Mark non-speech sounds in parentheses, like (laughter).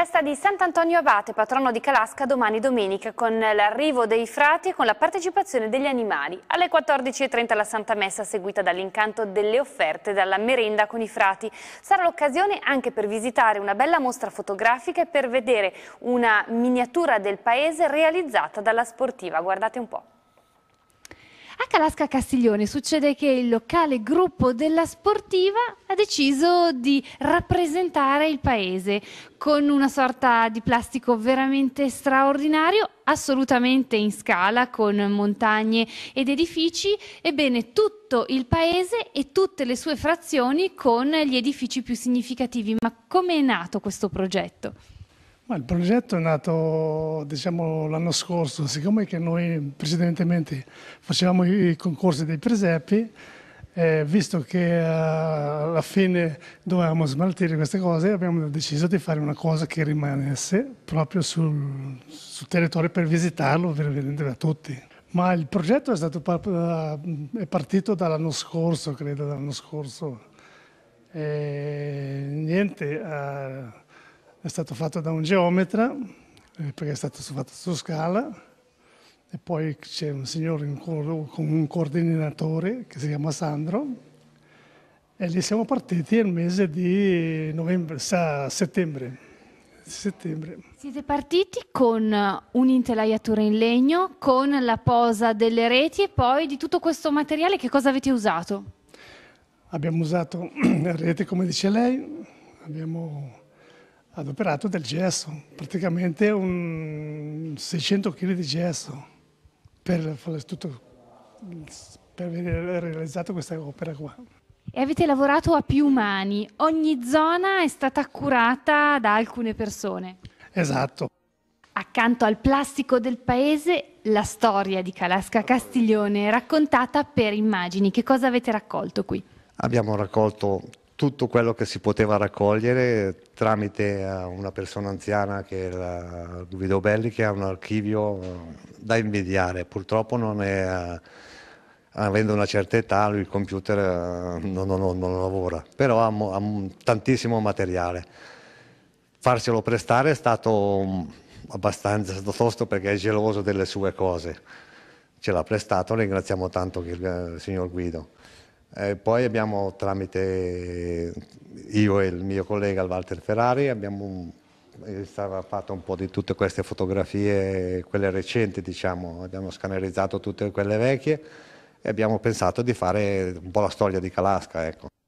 Festa di Sant'Antonio Abate, patrono di Calasca, domani domenica, con l'arrivo dei frati e con la partecipazione degli animali. Alle 14.30 la Santa Messa, seguita dall'incanto delle offerte e dalla merenda con i frati. Sarà l'occasione anche per visitare una bella mostra fotografica e per vedere una miniatura del paese realizzata dalla sportiva. Guardate un po'. A Calasca Castiglione succede che il locale gruppo della sportiva ha deciso di rappresentare il paese con una sorta di plastico veramente straordinario, assolutamente in scala, con montagne ed edifici. Ebbene, tutto il paese e tutte le sue frazioni con gli edifici più significativi. Ma come è nato questo progetto? Ma il progetto è nato diciamo, l'anno scorso, siccome noi precedentemente facevamo i concorsi dei presepi, eh, visto che eh, alla fine dovevamo smaltire queste cose, abbiamo deciso di fare una cosa che rimanesse proprio sul, sul territorio per visitarlo, per vendere a tutti. Ma il progetto è, stato, eh, è partito dall'anno scorso, credo, dall'anno scorso. E, niente, eh, è stato fatto da un geometra, eh, perché è stato fatto su scala, e poi c'è un signore con un coordinatore che si chiama Sandro, e lì siamo partiti nel mese di novembre, settembre. Settembre. Siete partiti con un'intelaiatura in legno, con la posa delle reti e poi di tutto questo materiale che cosa avete usato? Abbiamo usato la (clears throat) rete come dice lei, abbiamo adoperato del gesso, praticamente un 600 kg di gesso per tutto per aver realizzato questa opera qua. E avete lavorato a più mani, ogni zona è stata curata da alcune persone. Esatto. Accanto al plastico del paese, la storia di Calasca Castiglione raccontata per immagini. Che cosa avete raccolto qui? Abbiamo raccolto tutto quello che si poteva raccogliere tramite eh, una persona anziana che era Guido Belli che ha un archivio eh, da invidiare. Purtroppo non è, eh, avendo una certa età il computer non, non, non lavora, però ha, ha, tantissimo materiale. Farselo prestare è stato mm, abbastanza tosto perché è geloso delle sue cose. Ce l'ha prestato, ringraziamo tanto il signor Guido. Eh, poi abbiamo tramite io e il mio collega Walter Ferrari abbiamo un, è eh, un po' di tutte queste fotografie, quelle recenti diciamo, abbiamo scannerizzato tutte quelle vecchie e abbiamo pensato di fare un po' la storia di Calasca. Ecco.